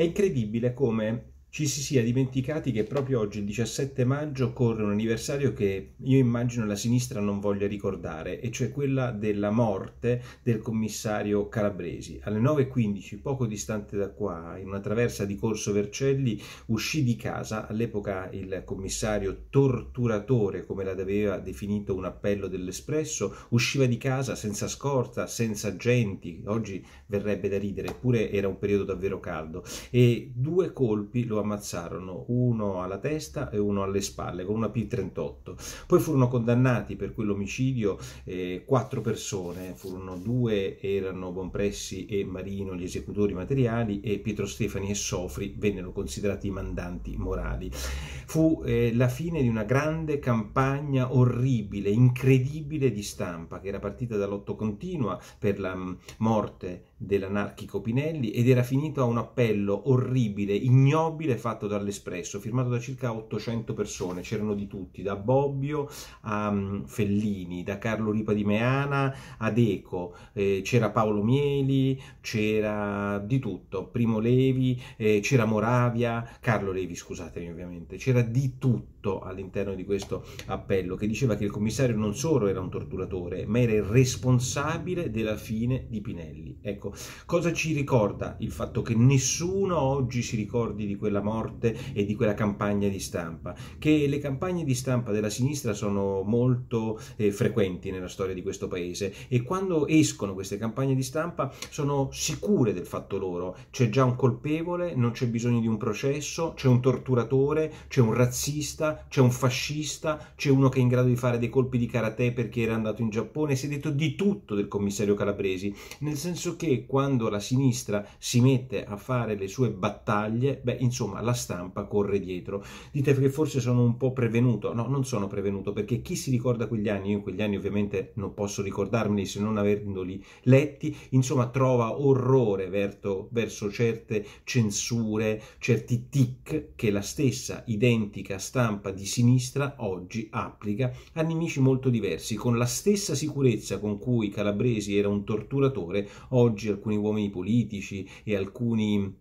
È incredibile come ci si sia dimenticati che proprio oggi, il 17 maggio, corre un anniversario che io immagino la sinistra non voglia ricordare, e cioè quella della morte del commissario Calabresi. Alle 9.15, poco distante da qua, in una traversa di Corso Vercelli, uscì di casa, all'epoca il commissario torturatore, come l'aveva definito un appello dell'Espresso, usciva di casa senza scorta, senza agenti, oggi verrebbe da ridere, eppure era un periodo davvero caldo, e due colpi lo ammazzarono, uno alla testa e uno alle spalle, con una P-38. Poi furono condannati per quell'omicidio eh, quattro persone, furono due, erano Bonpressi e Marino gli esecutori materiali e Pietro Stefani e Sofri vennero considerati i mandanti morali. Fu eh, la fine di una grande campagna orribile, incredibile di stampa che era partita da Lotto Continua per la mm, morte dell'anarchico Pinelli ed era finito a un appello orribile, ignobile aprile fatto dall'Espresso, firmato da circa 800 persone, c'erano di tutti, da Bobbio a mm, Fellini, da Carlo Ripa di Meana ad Eco, eh, c'era Paolo Mieli, c'era di tutto, Primo Levi, eh, c'era Moravia, Carlo Levi scusatemi ovviamente, c'era di tutto all'interno di questo appello che diceva che il commissario non solo era un torturatore, ma era il responsabile della fine di Pinelli. Ecco, cosa ci ricorda il fatto che nessuno oggi si ricordi di quella della morte e di quella campagna di stampa, che le campagne di stampa della sinistra sono molto eh, frequenti nella storia di questo paese e quando escono queste campagne di stampa sono sicure del fatto loro, c'è già un colpevole, non c'è bisogno di un processo, c'è un torturatore, c'è un razzista, c'è un fascista, c'è uno che è in grado di fare dei colpi di karate perché era andato in Giappone, si è detto di tutto del commissario Calabresi, nel senso che quando la sinistra si mette a fare le sue battaglie, beh insomma insomma la stampa corre dietro. Dite che forse sono un po' prevenuto, no, non sono prevenuto perché chi si ricorda quegli anni, io in quegli anni ovviamente non posso ricordarmeli se non avendoli letti, insomma trova orrore verso, verso certe censure, certi tic che la stessa identica stampa di sinistra oggi applica a nemici molto diversi, con la stessa sicurezza con cui Calabresi era un torturatore, oggi alcuni uomini politici e alcuni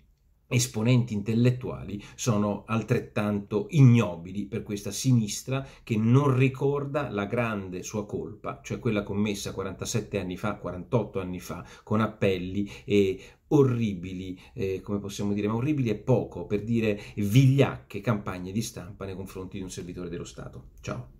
esponenti intellettuali sono altrettanto ignobili per questa sinistra che non ricorda la grande sua colpa, cioè quella commessa 47 anni fa, 48 anni fa, con appelli e orribili, eh, come possiamo dire, ma orribili è poco, per dire vigliacche campagne di stampa nei confronti di un servitore dello Stato. Ciao.